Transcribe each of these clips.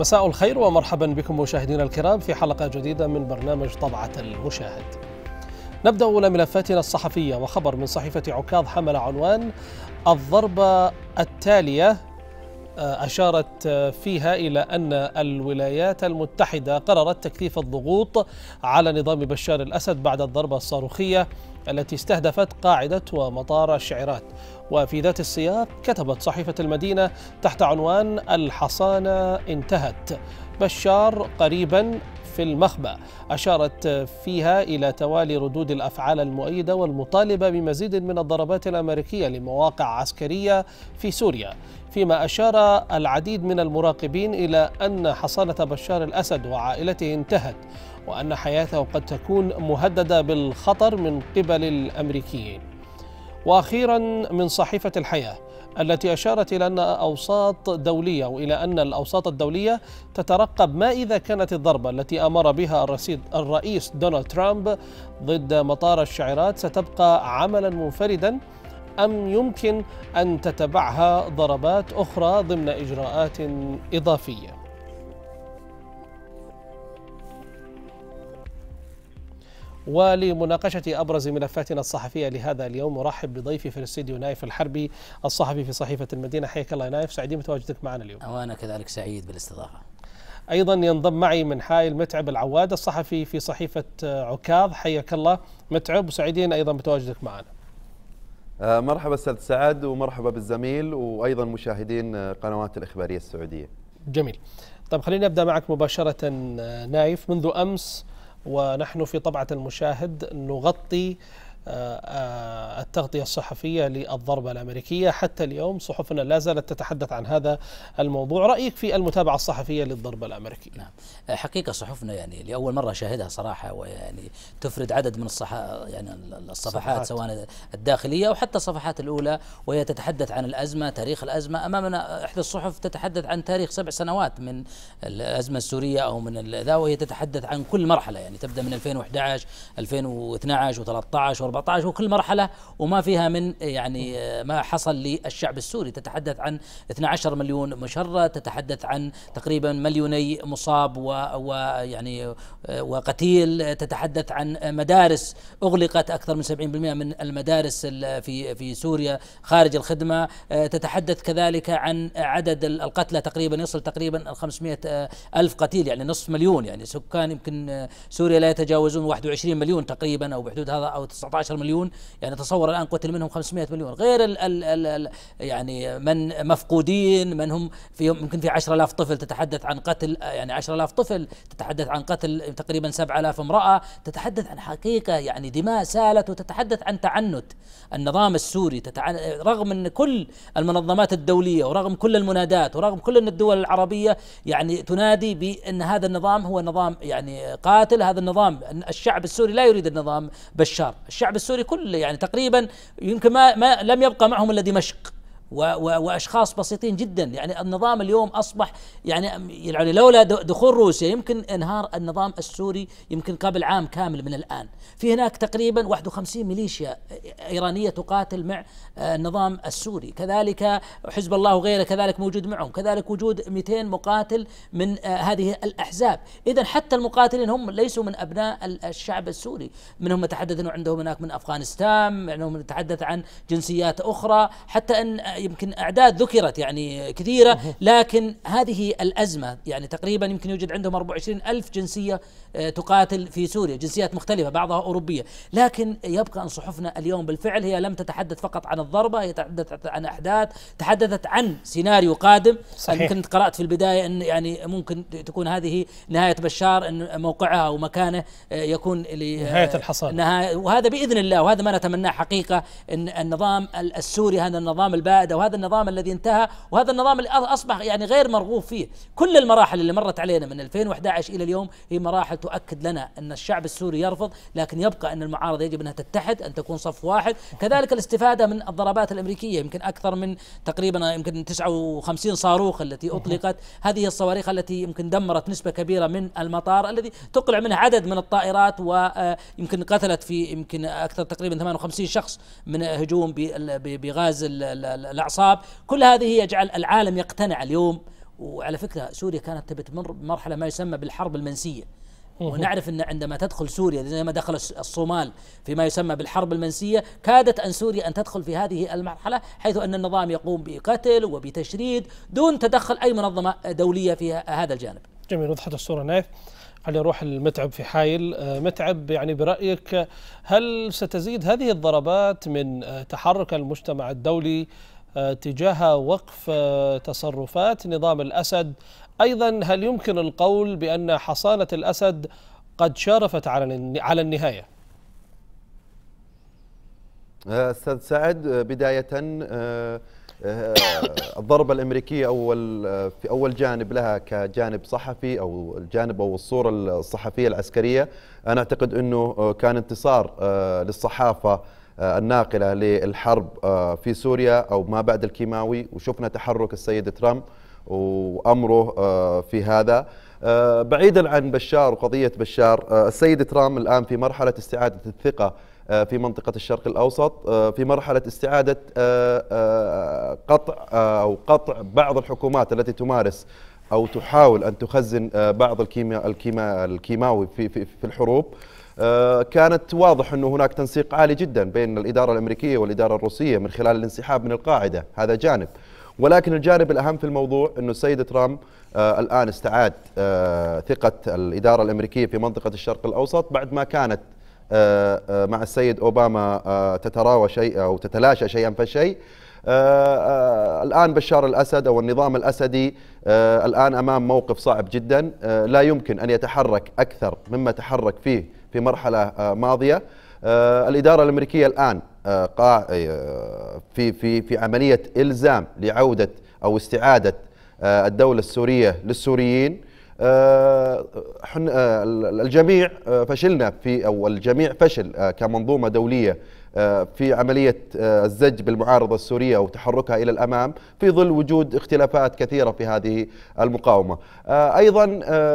مساء الخير ومرحبا بكم مشاهدينا الكرام في حلقة جديدة من برنامج طبعة المشاهد نبدأ أولى ملفاتنا الصحفية وخبر من صحيفة عكاظ حمل عنوان الضربة التالية آه، أشارت آه، فيها إلى أن الولايات المتحدة قررت تكثيف الضغوط على نظام بشار الأسد بعد الضربة الصاروخية التي استهدفت قاعدة ومطار الشعيرات وفي ذات السياق كتبت صحيفة المدينة تحت عنوان الحصانة انتهت بشار قريبا في المخبأ أشارت فيها إلى توالي ردود الأفعال المؤيدة والمطالبة بمزيد من الضربات الأمريكية لمواقع عسكرية في سوريا فيما أشار العديد من المراقبين إلى أن حصانة بشار الأسد وعائلته انتهت وأن حياته قد تكون مهددة بالخطر من قبل الأمريكيين واخيرا من صحيفه الحياه التي اشارت الى ان اوساط دوليه والى ان الاوساط الدوليه تترقب ما اذا كانت الضربه التي امر بها الرئيس دونالد ترامب ضد مطار الشعيرات ستبقى عملا منفردا ام يمكن ان تتبعها ضربات اخرى ضمن اجراءات اضافيه ولمناقشة أبرز ملفاتنا الصحفية لهذا اليوم أرحب بضيفي في الاستديو نايف الحربي الصحفي في صحيفة المدينة حياك الله نايف سعيدين بتواجدك معنا اليوم وأنا كذلك سعيد بالاستضافة ايضا ينضم معي من حائل متعب العواد الصحفي في صحيفه عكاظ حياك الله متعب وسعيدين ايضا بتواجدك معنا. آه، مرحبا استاذ سعد ومرحبا بالزميل وايضا مشاهدين قنوات الاخباريه السعوديه. جميل. طيب خليني ابدا معك مباشره آه، نايف منذ امس ونحن في طبعة المشاهد نغطي آه، آه، التغطية الصحفية للضربة الأمريكية حتى اليوم صحفنا لا زالت تتحدث عن هذا الموضوع رأيك في المتابعة الصحفية للضربة الأمريكية نعم آه، حقيقة صحفنا يعني لأول مرة شاهدها صراحة ويعني تفرد عدد من الصح يعني الصفحات سواء الداخلية أو حتى الصفحات الأولى وهي تتحدث عن الأزمة تاريخ الأزمة أمامنا إحدى الصحف تتحدث عن تاريخ سبع سنوات من الأزمة السورية أو من ذا وهي تتحدث عن كل مرحلة يعني تبدأ من 2011 2012 و13 2014 وكل مرحله وما فيها من يعني ما حصل للشعب السوري تتحدث عن 12 مليون مشرد تتحدث عن تقريبا مليوني مصاب ويعني وقتيل تتحدث عن مدارس اغلقت اكثر من 70% من المدارس في في سوريا خارج الخدمه تتحدث كذلك عن عدد القتلى تقريبا يصل تقريبا 500 ألف قتيل يعني نصف مليون يعني سكان يمكن سوريا لا يتجاوزون 21 مليون تقريبا أو بحدود هذا أو 19 15 مليون يعني تصور الان قتل منهم 500 مليون غير الـ الـ الـ يعني من مفقودين من هم في يمكن في 10000 طفل تتحدث عن قتل يعني 10000 طفل تتحدث عن قتل تقريبا 7000 امراه تتحدث عن حقيقه يعني دماء سالت وتتحدث عن تعنت النظام السوري تتعن... رغم ان كل المنظمات الدوليه ورغم كل المنادات ورغم كل ان الدول العربيه يعني تنادي بان هذا النظام هو نظام يعني قاتل هذا النظام الشعب السوري لا يريد النظام بشار الشعب الشعب السوري كله يعني تقريبا يمكن ما, ما لم يبقى معهم الا دمشق واشخاص بسيطين جدا يعني النظام اليوم اصبح يعني, يعني لولا دخول روسيا يمكن انهار النظام السوري يمكن قبل عام كامل من الان في هناك تقريبا 51 ميليشيا ايرانيه تقاتل مع آه، النظام السوري كذلك حزب الله وغيره كذلك موجود معهم كذلك وجود 200 مقاتل من آه، هذه الاحزاب اذا حتى المقاتلين هم ليسوا من ابناء الشعب السوري منهم يتحدث انه عندهم هناك من افغانستان منهم تحدث عن جنسيات اخرى حتى ان يمكن اعداد ذكرت يعني كثيره لكن هذه الازمه يعني تقريبا يمكن يوجد عندهم 24 الف جنسيه آه، تقاتل في سوريا جنسيات مختلفه بعضها اوروبيه لكن يبقى ان صحفنا اليوم بالفعل هي لم تتحدث فقط عن الضربه هي تحدثت عن احداث تحدثت عن سيناريو قادم صحيح. يمكن قرات في البدايه ان يعني ممكن تكون هذه نهايه بشار ان موقعها ومكانه آه، يكون آه، نهايه الحصار نهاية وهذا باذن الله وهذا ما نتمناه حقيقه ان النظام السوري هذا النظام البائد العاده وهذا النظام الذي انتهى وهذا النظام اللي اصبح يعني غير مرغوب فيه، كل المراحل اللي مرت علينا من 2011 الى اليوم هي مراحل تؤكد لنا ان الشعب السوري يرفض لكن يبقى ان المعارضه يجب انها تتحد ان تكون صف واحد، كذلك الاستفاده من الضربات الامريكيه يمكن اكثر من تقريبا يمكن 59 صاروخ التي اطلقت، هذه الصواريخ التي يمكن دمرت نسبه كبيره من المطار الذي تقلع منه عدد من الطائرات ويمكن آه، قتلت في يمكن اكثر تقريبا 58 شخص من هجوم بغاز الاعصاب كل هذه يجعل العالم يقتنع اليوم وعلى فكره سوريا كانت تبي تمر بمرحله ما يسمى بالحرب المنسيه ونعرف ان عندما تدخل سوريا زي ما دخل الصومال فيما يسمى بالحرب المنسيه كادت ان سوريا ان تدخل في هذه المرحله حيث ان النظام يقوم بقتل وبتشريد دون تدخل اي منظمه دوليه في هذا الجانب. جميل وضحت الصوره نايف. خلينا نروح لمتعب في حايل آه، متعب يعني برأيك هل ستزيد هذه الضربات من آه، تحرك المجتمع الدولي آه، تجاه وقف آه، تصرفات نظام الأسد أيضا هل يمكن القول بأن حصانة الأسد قد شارفت على النهاية آه، أستاذ سعد بداية الضربة الأمريكية أول في أول جانب لها كجانب صحفي أو الجانب أو الصورة الصحفية العسكرية أنا أعتقد أنه كان انتصار للصحافة آه، الناقله للحرب آه، في سوريا او ما بعد الكيماوي وشفنا تحرك السيد ترامب وامره آه، في هذا بعيدا عن بشار وقضيه بشار السيد ترامب الان في مرحله استعاده الثقه في منطقة الشرق الأوسط في مرحلة استعادة قطع أو قطع بعض الحكومات التي تمارس أو تحاول أن تخزن بعض الكيما الكيماوي في الحروب آه، كانت واضح أنه هناك تنسيق عالي جدا بين الإدارة الأمريكية والإدارة الروسية من خلال الانسحاب من القاعدة هذا جانب ولكن الجانب الأهم في الموضوع أنه السيد ترامب آه الآن استعاد آه ثقة الإدارة الأمريكية في منطقة الشرق الأوسط بعد ما كانت آه, آه، مع السيد أوباما آه، تتراوى شيء أو تتلاشى شيئا فشيء الآن بشار الأسد أو النظام الأسدي الآن أمام موقف صعب جدا لا يمكن أن يتحرك أكثر مما تحرك فيه في مرحلة آه، ماضية آه، الإدارة الأمريكية الآن آه، في في في عملية إلزام لعودة أو استعادة الدولة السورية للسوريين الجميع فشلنا في أو الجميع فشل كمنظومة دولية آه، في عملية آه، الزج بالمعارضة السورية وتحركها إلى الأمام في ظل وجود اختلافات كثيرة في هذه المقاومة آه، أيضا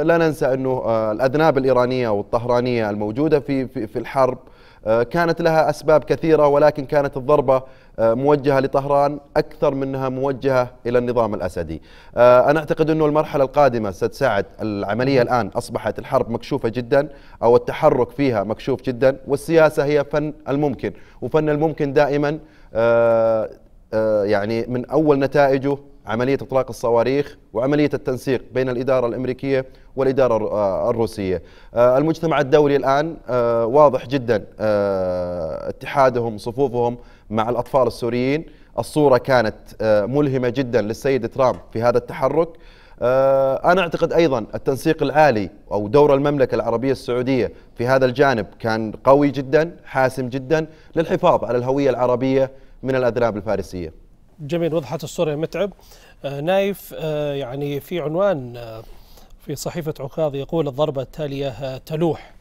لا ننسى أنه الأذناب الإيرانية والطهرانية الموجودة في, في الحرب آه، كانت لها أسباب كثيرة ولكن كانت الضربة آه، موجهة لطهران أكثر منها موجهة إلى النظام الأسدي آه، أنا أعتقد أنه المرحلة القادمة ستساعد العملية الآن أصبحت الحرب مكشوفة جدا أو التحرك فيها مكشوف جدا والسياسة هي فن الممكن وفن الممكن دائما يعني من أول نتائجه عملية إطلاق الصواريخ وعملية التنسيق بين الإدارة الأمريكية والإدارة آه، الروسية آه، المجتمع الدولي الآن آه، واضح جدا اتحادهم صفوفهم مع الأطفال السوريين الصورة كانت ملهمة جدا للسيد ترامب في هذا التحرك أنا أعتقد أيضا التنسيق العالي أو دور المملكة العربية السعودية في هذا الجانب كان قوي جدا حاسم جدا للحفاظ على الهوية العربية من الأذناب الفارسية جميل وضحت الصورة يا متعب آه، نايف آه، يعني في عنوان آه، في صحيفة عكاظ يقول الضربة التالية تلوح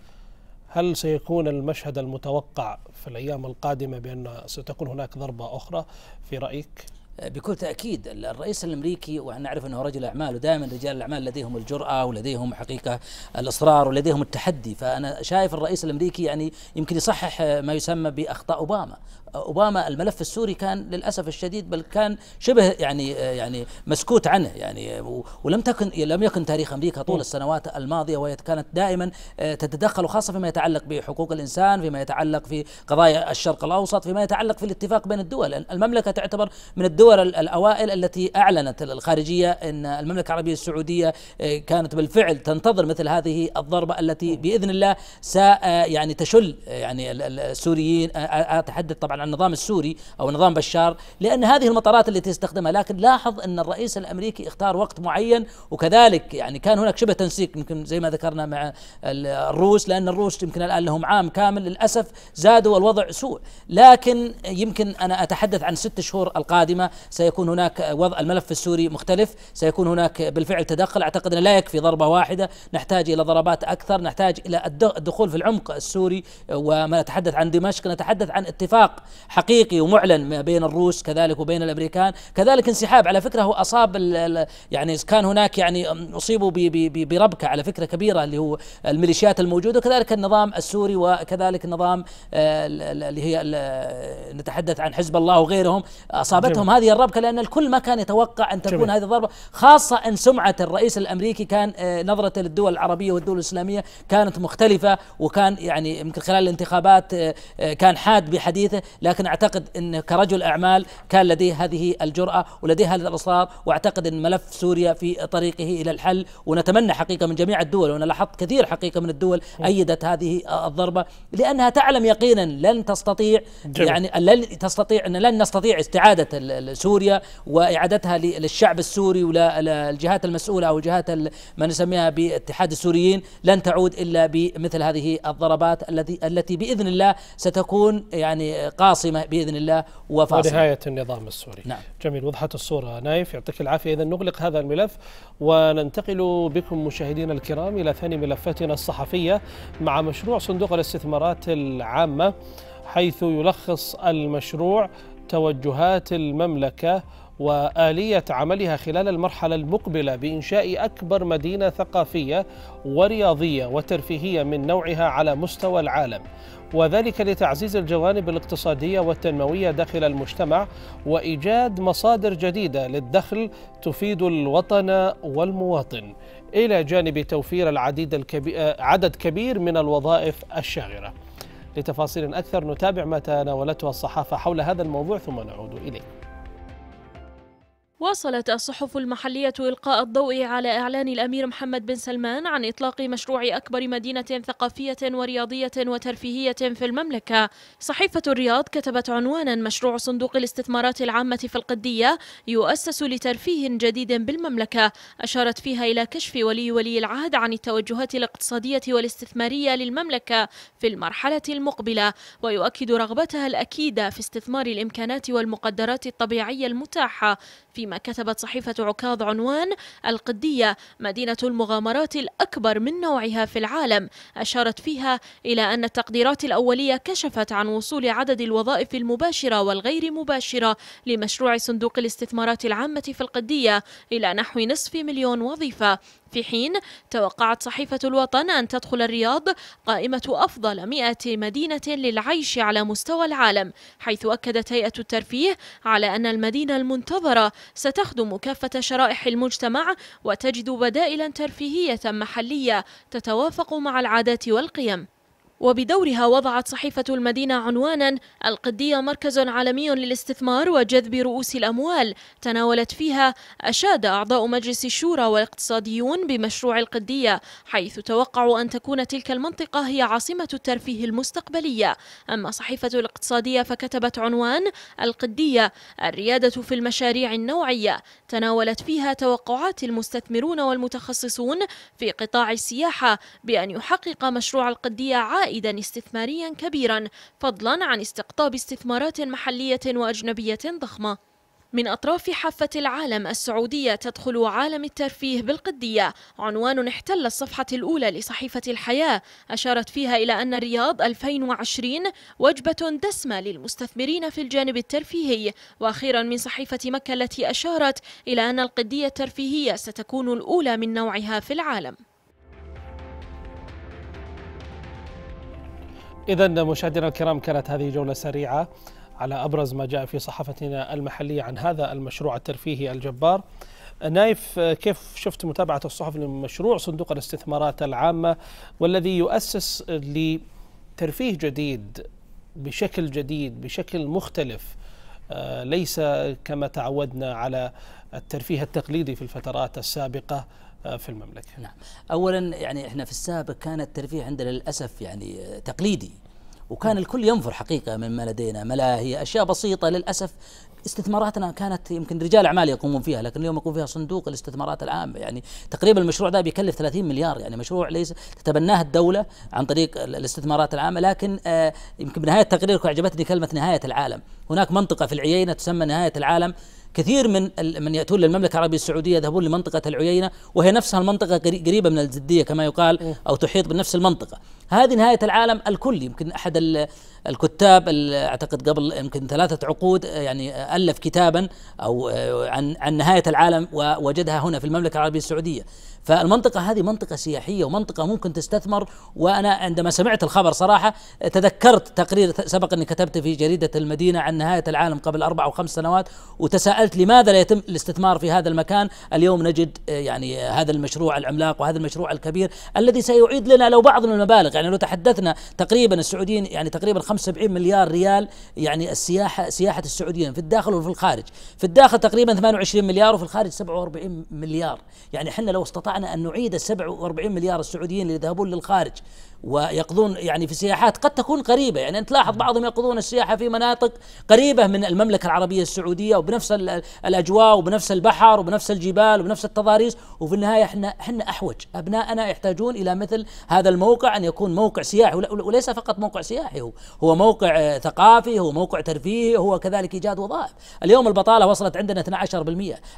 هل سيكون المشهد المتوقع في الأيام القادمة بأن ستكون هناك ضربة أخرى في رأيك؟ بكل تاكيد الرئيس الامريكي ونعرف انه رجل اعمال ودائما رجال الاعمال لديهم الجراه ولديهم حقيقه الاصرار ولديهم التحدي فانا شايف الرئيس الامريكي يعني يمكن يصحح ما يسمى باخطاء اوباما اوباما الملف السوري كان للاسف الشديد بل كان شبه يعني يعني مسكوت عنه يعني ولم تكن لم يكن تاريخ امريكا طول السنوات الماضيه وهي كانت دائما تتدخل وخاصه فيما يتعلق بحقوق الانسان فيما يتعلق في قضايا الشرق الاوسط فيما يتعلق في الاتفاق بين الدول المملكه تعتبر من الدول الدول الأوائل التي أعلنت الخارجية أن المملكة العربية السعودية آه، كانت بالفعل تنتظر مثل هذه الضربة التي بإذن الله س آه، يعني تشل آه، يعني السوريين أتحدث طبعا عن النظام السوري أو نظام بشار لأن هذه المطارات التي استخدمها لكن لاحظ أن الرئيس الأمريكي اختار وقت معين وكذلك يعني كان هناك شبه تنسيق يمكن زي ما ذكرنا مع الروس لأن الروس يمكن الآن لهم عام كامل للأسف زادوا الوضع سوء لكن يمكن أنا أتحدث عن ست شهور القادمة سيكون هناك وضع الملف السوري مختلف سيكون هناك بالفعل تدخل أعتقد انه لا يكفي ضربة واحدة نحتاج إلى ضربات أكثر نحتاج إلى الدخول في العمق السوري وما نتحدث عن دمشق نتحدث عن اتفاق حقيقي ومعلن ما بين الروس كذلك وبين الامريكان كذلك انسحاب على فكره هو اصاب يعني كان هناك يعني اصيبوا بربكه على فكره كبيره اللي هو الميليشيات الموجوده وكذلك النظام السوري وكذلك النظام آه، اللي هي نتحدث عن حزب الله وغيرهم اصابتهم هذه هذه الربكه لان الكل ما كان يتوقع ان تكون جميل. هذه الضربه خاصه ان سمعه الرئيس الامريكي كان آه، نظرته للدول العربيه والدول الاسلاميه كانت مختلفه وكان يعني يمكن خلال الانتخابات آه، آه، كان حاد بحديثه لكن اعتقد ان كرجل اعمال كان لديه هذه الجراه ولديه هذا الاصرار واعتقد ان ملف سوريا في طريقه الى الحل ونتمنى حقيقه من جميع الدول وانا لاحظت كثير حقيقه من الدول ايدت هذه الضربه لانها تعلم يقينا لن تستطيع جميل. يعني لن تستطيع ان لن نستطيع استعاده سوريا واعادتها للشعب السوري وللجهات المسؤوله او جهات ما نسميها باتحاد السوريين لن تعود الا بمثل هذه الضربات التي التي باذن الله ستكون يعني قاصمه باذن الله وفاصله ونهايه النظام السوري نعم. جميل وضحت الصوره نايف يعطيك العافيه اذا نغلق هذا الملف وننتقل بكم مشاهدينا الكرام الى ثاني ملفاتنا الصحفيه مع مشروع صندوق الاستثمارات العامه حيث يلخص المشروع توجهات المملكة وآلية عملها خلال المرحلة المقبلة بإنشاء أكبر مدينة ثقافية ورياضية وترفيهية من نوعها على مستوى العالم وذلك لتعزيز الجوانب الاقتصادية والتنموية داخل المجتمع وإيجاد مصادر جديدة للدخل تفيد الوطن والمواطن إلى جانب توفير العديد الكبير عدد كبير من الوظائف الشاغرة لتفاصيل أكثر نتابع ما تناولته الصحافة حول هذا الموضوع ثم نعود إليه واصلت الصحف المحلية إلقاء الضوء على إعلان الأمير محمد بن سلمان عن إطلاق مشروع أكبر مدينة ثقافية ورياضية وترفيهية في المملكة صحيفة الرياض كتبت عنوانا مشروع صندوق الاستثمارات العامة في القدية يؤسس لترفيه جديد بالمملكة أشارت فيها إلى كشف ولي ولي العهد عن التوجهات الاقتصادية والاستثمارية للمملكة في المرحلة المقبلة ويؤكد رغبتها الأكيدة في استثمار الإمكانات والمقدرات الطبيعية المتاحة فيما كتبت صحيفة عكاظ عنوان القدية مدينة المغامرات الأكبر من نوعها في العالم أشارت فيها إلى أن التقديرات الأولية كشفت عن وصول عدد الوظائف المباشرة والغير مباشرة لمشروع صندوق الاستثمارات العامة في القدية إلى نحو نصف مليون وظيفة في حين توقعت صحيفة الوطن أن تدخل الرياض قائمة أفضل 100 مدينة للعيش على مستوى العالم حيث أكدت هيئة الترفيه على أن المدينة المنتظرة ستخدم كافة شرائح المجتمع وتجد بدائلا ترفيهية محلية تتوافق مع العادات والقيم وبدورها وضعت صحيفة المدينة عنوانا القدية مركز عالمي للاستثمار وجذب رؤوس الأموال تناولت فيها أشاد أعضاء مجلس الشورى والاقتصاديون بمشروع القدية حيث توقعوا أن تكون تلك المنطقة هي عاصمة الترفيه المستقبلية أما صحيفة الاقتصادية فكتبت عنوان القدية الريادة في المشاريع النوعية تناولت فيها توقعات المستثمرون والمتخصصون في قطاع السياحة بأن يحقق مشروع القدية عائد عائدا استثماريا كبيرا فضلا عن استقطاب استثمارات محلية وأجنبية ضخمة من أطراف حافة العالم السعودية تدخل عالم الترفيه بالقدية عنوان احتل الصفحة الأولى لصحيفة الحياة أشارت فيها إلى أن الرياض 2020 وجبة دسمة للمستثمرين في الجانب الترفيهي وأخيرا من صحيفة مكة التي أشارت إلى أن القدية الترفيهية ستكون الأولى من نوعها في العالم إذا مشاهدينا الكرام كانت هذه جولة سريعة على أبرز ما جاء في صحافتنا المحلية عن هذا المشروع الترفيهي الجبار نايف كيف شفت متابعة الصحف لمشروع صندوق الاستثمارات العامة والذي يؤسس لترفيه جديد بشكل جديد بشكل مختلف آه، ليس كما تعودنا على الترفيه التقليدي في الفترات السابقة في المملكة نعم أولا يعني إحنا في السابق كان الترفيه عندنا للأسف يعني تقليدي وكان الكل ينفر حقيقة مما لدينا ملاهي أشياء بسيطة للأسف استثماراتنا كانت يمكن رجال اعمال يقومون فيها لكن اليوم يقوم فيها صندوق الاستثمارات العامه يعني تقريبا المشروع ده بيكلف 30 مليار يعني مشروع ليس تتبناه الدوله عن طريق الاستثمارات العامه لكن آه يمكن بنهايه تقريرك اعجبتني كلمه نهايه العالم هناك منطقه في العيينه تسمى نهايه العالم كثير من من ياتون للمملكه العربيه السعوديه يذهبون لمنطقه العيينه وهي نفسها المنطقه قريبه من الجديه كما يقال او تحيط بنفس المنطقه هذه نهايه العالم الكل يمكن احد الكتاب اعتقد قبل يمكن ثلاثه عقود يعني الف كتابا او آه، عن عن نهايه العالم ووجدها هنا في المملكه العربيه السعوديه فالمنطقه هذه منطقه سياحيه ومنطقه ممكن تستثمر وانا عندما سمعت الخبر صراحه تذكرت تقرير سبق اني كتبته في جريده المدينه عن نهايه العالم قبل اربع او خمس سنوات وتساءلت لماذا لا يتم الاستثمار في هذا المكان اليوم نجد آه، يعني هذا المشروع العملاق وهذا المشروع الكبير الذي سيعيد لنا لو بعض من المبالغ يعني لو تحدثنا تقريبا السعوديين يعني تقريبا 75 مليار ريال يعني السياحه سياحه السعوديين في الداخل وفي الخارج، في الداخل تقريبا 28 مليار وفي الخارج 47 مليار، يعني احنا لو استطعنا ان نعيد 47 مليار السعوديين اللي يذهبون للخارج ويقضون يعني في سياحات قد تكون قريبه يعني انت تلاحظ بعضهم يقضون السياحه في مناطق قريبه من المملكه العربيه السعوديه وبنفس الاجواء وبنفس البحر وبنفس الجبال وبنفس التضاريس وفي النهايه احنا احنا احوج ابنائنا يحتاجون الى مثل هذا الموقع ان يكون موقع سياحي وليس فقط موقع سياحي هو هو موقع ثقافي هو موقع ترفيهي هو كذلك ايجاد وظائف اليوم البطاله وصلت عندنا 12%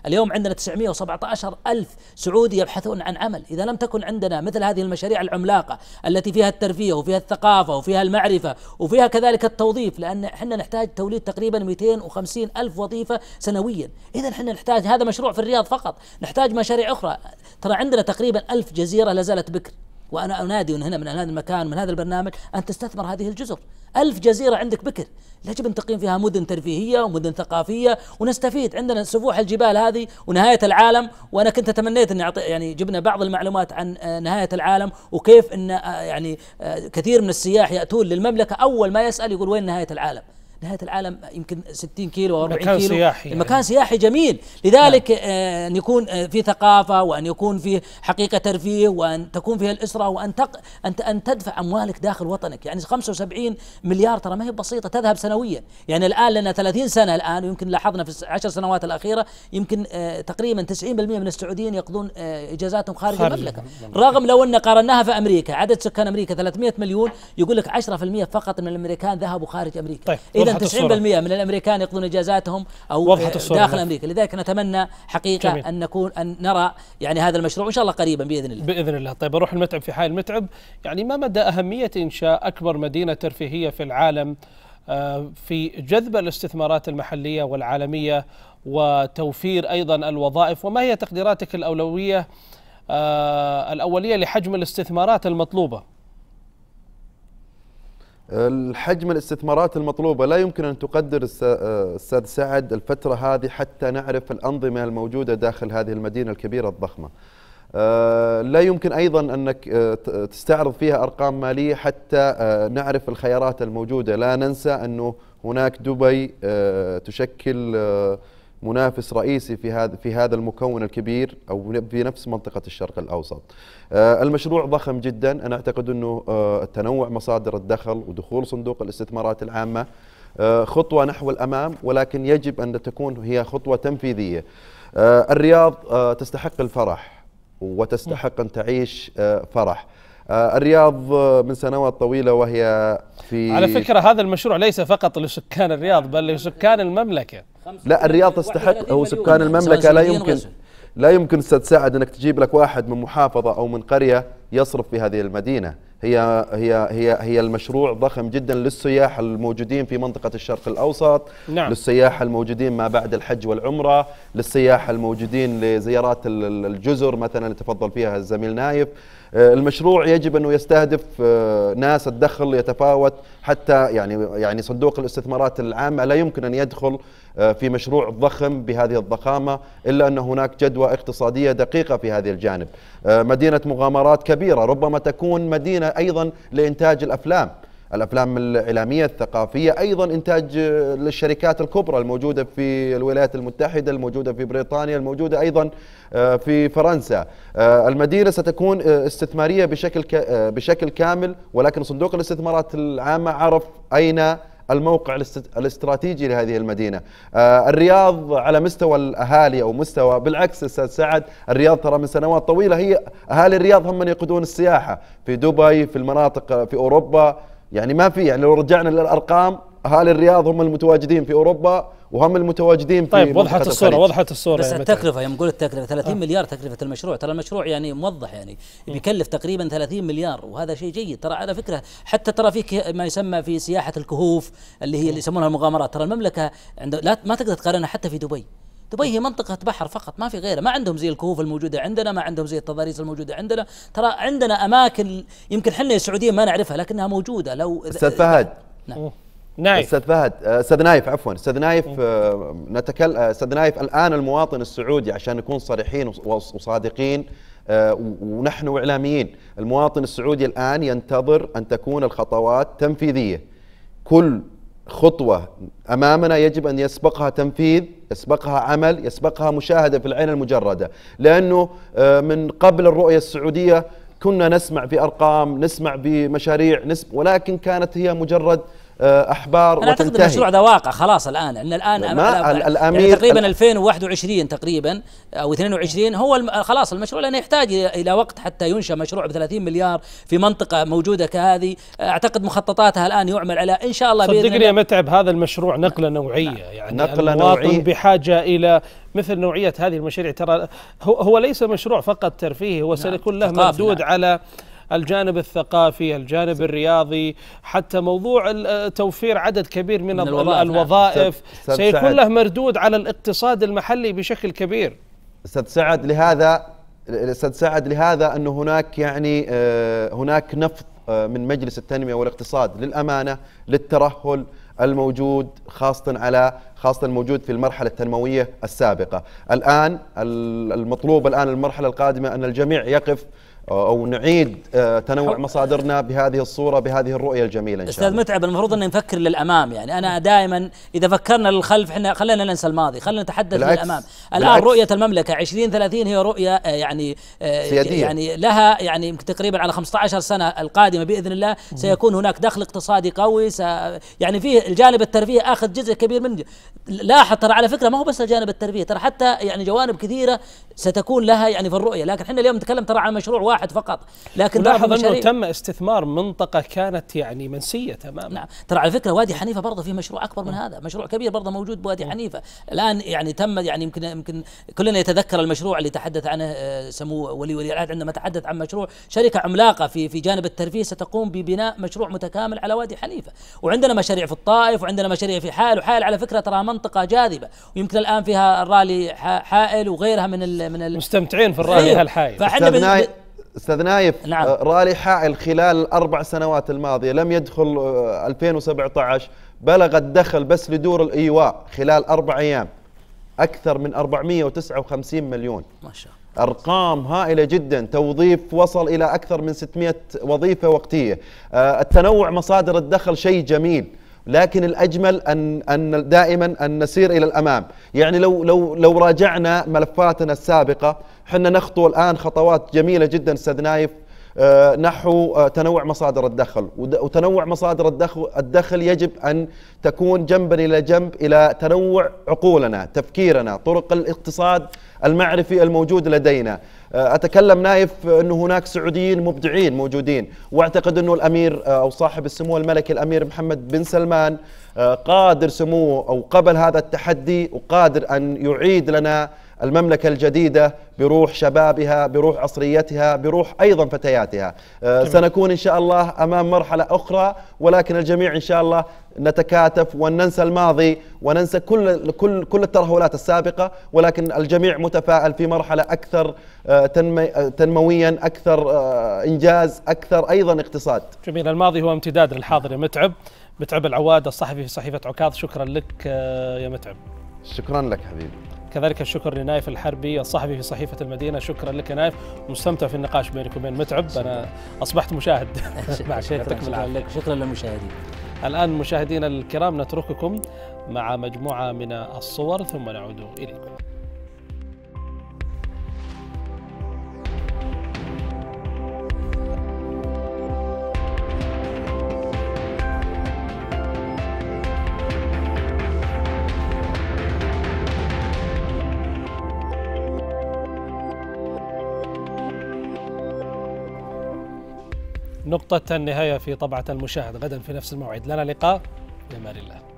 اليوم عندنا 917 الف سعودي يبحثون عن عمل اذا لم تكن عندنا مثل هذه المشاريع العملاقه التي فيها الترفيه وفيها الثقافه وفيها المعرفه وفيها كذلك التوظيف لان احنا نحتاج توليد تقريبا 250 الف وظيفه سنويا اذا احنا نحتاج هذا مشروع في الرياض فقط نحتاج مشاريع اخرى ترى عندنا تقريبا ألف جزيره لازالت بكر وأنا أنادي من هنا من هذا المكان من هذا البرنامج أن تستثمر هذه الجزر ألف جزيرة عندك بكر يجب أن تقيم فيها مدن ترفيهية ومدن ثقافية ونستفيد عندنا سفوح الجبال هذه ونهاية العالم وأنا كنت تمنيت أن أعطي يعني جبنا بعض المعلومات عن آه، نهاية العالم وكيف أن آه، يعني آه، كثير من السياح يأتون للمملكة أول ما يسأل يقول وين نهاية العالم نهايه العالم يمكن 60 كيلو او 40 مكان كيلو سياحي مكان يعني. سياحي جميل لذلك نعم. آه ان يكون آه في ثقافه وان يكون في حقيقه ترفيه وان تكون فيها الاسره وان تق... ان ان تدفع اموالك داخل وطنك يعني 75 مليار ترى ما هي بسيطه تذهب سنويا يعني الان لنا 30 سنه الان ويمكن لاحظنا في العشر سنوات الاخيره يمكن آه تقريبا 90% من السعوديين يقضون آه، اجازاتهم خارج, خارج المملكه رغم لو ان قارناها في امريكا عدد سكان امريكا 300 مليون يقول لك 10% فقط من الامريكان ذهبوا خارج امريكا طيب. اذا 90% من الامريكان يقضون اجازاتهم او وضحت الصورة داخل امريكا لذلك نتمنى حقيقه جميل. ان نكون ان نرى يعني هذا المشروع وان شاء الله قريبا باذن الله باذن الله طيب اروح المتعب في حال المتعب يعني ما مدى اهميه انشاء اكبر مدينه ترفيهيه في العالم آه، في جذب الاستثمارات المحليه والعالميه وتوفير ايضا الوظائف وما هي تقديراتك الاولويه آه، الاوليه لحجم الاستثمارات المطلوبه الحجم الاستثمارات المطلوبة لا يمكن أن تقدر آه، أستاذ سعد الفترة هذه حتى نعرف الأنظمة الموجودة داخل هذه المدينة الكبيرة الضخمة آه، لا يمكن أيضا أنك آه، تستعرض فيها أرقام مالية حتى نعرف الخيارات الموجودة لا ننسى أنه هناك دبي تشكل منافس رئيسي في هذا في هذا المكون الكبير او في نفس منطقه الشرق الاوسط. آه، المشروع ضخم جدا، انا اعتقد انه آه، تنوع مصادر الدخل ودخول صندوق الاستثمارات العامه آه، خطوه نحو الامام ولكن يجب ان تكون هي خطوه تنفيذيه. الرياض تستحق الفرح وتستحق ان تعيش فرح. آه، الرياض آه، من سنوات طويله وهي في على فكره هذا المشروع ليس فقط لسكان الرياض بل لسكان المملكه لا الرياض تستحق هو سكان المملكه لا يمكن لا يمكن استاذ سعد انك تجيب لك واحد من محافظه او من قريه يصرف في هذه المدينه هي هي هي هي المشروع ضخم جدا للسياح الموجودين في منطقه الشرق الاوسط نعم. للسياح الموجودين ما بعد الحج والعمره للسياح الموجودين لزيارات الجزر مثلا اللي تفضل فيها الزميل نايف آه، المشروع يجب انه يستهدف آه، ناس الدخل يتفاوت حتى يعني يعني صندوق الاستثمارات العامه لا يمكن ان يدخل آه، في مشروع ضخم بهذه الضخامه الا ان هناك جدوى اقتصاديه دقيقه في هذا الجانب. مدينه مغامرات كبيره ربما تكون مدينه ايضا لانتاج الافلام. الافلام الاعلاميه الثقافيه ايضا انتاج للشركات الكبرى الموجوده في الولايات المتحده الموجوده في بريطانيا الموجوده ايضا آه، في فرنسا آه، المدينه ستكون آه، استثماريه بشكل بشكل كامل ولكن صندوق الاستثمارات العامه عرف اين الموقع الاستراتيجي لهذه المدينة الرياض على مستوى الأهالي أو مستوى بالعكس أستاذ سعد الرياض ترى من سنوات طويلة هي أهالي الرياض هم من يقودون السياحة في دبي في المناطق في أوروبا يعني ما في يعني لو رجعنا للارقام اهالي الرياض هم المتواجدين في اوروبا وهم المتواجدين في طيب وضحت الصوره وضحت الصوره بس يعني التكلفه يوم نقول التكلفه 30 آه. مليار تكلفه المشروع ترى المشروع يعني موضح يعني بيكلف تقريبا 30 مليار وهذا شيء جيد ترى على فكره حتى ترى في ما يسمى في سياحه الكهوف اللي هي اللي يسمونها المغامرات ترى المملكه عند لا ما تقدر تقارنها حتى في دبي دبي هي منطقة بحر فقط ما في غيره ما عندهم زي الكهوف الموجودة عندنا ما عندهم زي التضاريس الموجودة عندنا ترى عندنا أماكن يمكن حنا السعوديين ما نعرفها لكنها موجودة لو أستاذ فهد نعم استاذ فهد آه، استاذ نايف عفوا استاذ نايف آه، نتكلم آه، استاذ نايف الان المواطن السعودي عشان نكون صريحين وصادقين ونحن اعلاميين المواطن السعودي الان ينتظر ان تكون الخطوات تنفيذيه كل خطوة أمامنا يجب أن يسبقها تنفيذ يسبقها عمل يسبقها مشاهدة في العين المجردة لأنه آه، من قبل الرؤية السعودية كنا نسمع بأرقام نسمع بمشاريع نسمع ولكن كانت هي مجرد آه، احبار انا اعتقد المشروع ذا واقع خلاص الان ان الان ما يعني الامير يعني تقريبا 2021 تقريبا او 22 هو خلاص المشروع لانه يحتاج الى وقت حتى ينشا مشروع ب 30 مليار في منطقه موجوده كهذه اعتقد مخططاتها الان يعمل على ان شاء الله صدقني يا متعب هذا المشروع نقله نوعيه نعم. يعني نقله نوعيه بحاجه الى مثل نوعيه هذه المشاريع ترى هو ليس مشروع فقط ترفيهي هو نعم. سيكون له مردود نعم. على الجانب الثقافي الجانب الرياضي حتى موضوع توفير عدد كبير من, من الوظائف, الوظائف سب نعم. سب سيكون له مردود على الاقتصاد المحلي بشكل كبير استاذ سعد لهذا استاذ سعد لهذا انه هناك يعني آه، هناك نفض آه، من مجلس التنميه والاقتصاد للامانه للترهل الموجود خاصة على خاصة الموجود في المرحلة التنموية السابقة الآن المطلوب الآن المرحلة القادمة أن الجميع يقف او نعيد آه، تنوع مصادرنا بهذه الصوره بهذه الرؤيه الجميله ان شاء الله. استاذ متعب المفروض ان نفكر للامام يعني انا دائما اذا فكرنا للخلف احنا خلينا ننسى الماضي، خلينا نتحدث بالعكس للامام. الان بالعكس رؤيه المملكه 2030 هي رؤيه آه، يعني آه، سيادية. يعني لها يعني تقريبا على 15 سنه القادمه باذن الله سيكون هناك دخل اقتصادي قوي س يعني في الجانب الترفيهي اخذ جزء كبير منه. لاحظ ترى على فكره ما هو بس الجانب الترفيهي ترى حتى يعني جوانب كثيره ستكون لها يعني في الرؤيه، لكن احنا اليوم نتكلم ترى عن مشروع واحد واحد فقط لكن لاحظ انه تم استثمار منطقه كانت يعني منسيه تماما نعم ترى على فكره وادي حنيفه برضه في مشروع اكبر من نعم. هذا مشروع كبير برضه موجود بوادي نعم. حنيفه الان يعني تم يعني يمكن يمكن كلنا يتذكر المشروع اللي تحدث عنه آه، سمو ولي ولي العهد عندما تحدث عن مشروع شركه عملاقه في في جانب الترفيه ستقوم ببناء مشروع متكامل على وادي حنيفه وعندنا مشاريع في الطائف وعندنا مشاريع في حائل وحائل على فكره ترى منطقه جاذبه ويمكن الان فيها الرالي حائل وغيرها من من مستمتعين في الرالي هالحائل فاحنا استاذ نايف نعم. آه، رالي حائل خلال الاربع سنوات الماضيه لم يدخل 2017 بلغ الدخل بس لدور الايواء خلال اربع ايام اكثر من 459 مليون ما شاء الله ارقام هائله جدا توظيف وصل الى اكثر من 600 وظيفه وقتيه آه، التنوع مصادر الدخل شيء جميل لكن الاجمل ان ان دائما ان نسير الى الامام يعني لو لو لو راجعنا ملفاتنا السابقه حنا نخطو الآن خطوات جميلة جدا أستاذ نايف آه، نحو آه، تنوع مصادر الدخل وتنوع مصادر الدخل الدخل يجب ان تكون جنبا الى جنب الى تنوع عقولنا تفكيرنا طرق الاقتصاد المعرفي الموجود لدينا آه، اتكلم نايف انه هناك سعوديين مبدعين موجودين واعتقد انه الامير او صاحب السمو الملكي الامير محمد بن سلمان قادر سموه او قبل هذا التحدي وقادر ان يعيد لنا المملكة الجديدة بروح شبابها بروح عصريتها بروح أيضا فتياتها جميل. آه، سنكون إن شاء الله أمام مرحلة أخرى ولكن الجميع إن شاء الله نتكاتف وننسى الماضي وننسى كل كل كل الترهلات السابقه ولكن الجميع متفائل في مرحله اكثر آه، آه، تنمويا اكثر انجاز اكثر ايضا اقتصاد. جميل الماضي هو امتداد للحاضر يا متعب متعب العواد الصحفي في صحيفه عكاظ شكرا لك يا متعب. شكرا لك حبيبي. كذلك الشكر لنايف الحربي الصحفي في صحيفة المدينة شكرا لك نايف مستمتع في النقاش بينك وبين متعب أنا أصبحت مشاهد شكرا, شكرا لك شكرا للمشاهدين الآن مشاهدينا الكرام نترككم مع مجموعة من الصور ثم نعود إليكم نقطة النهاية في طبعة المشاهد غدا في نفس الموعد لنا لقاء بأمان الله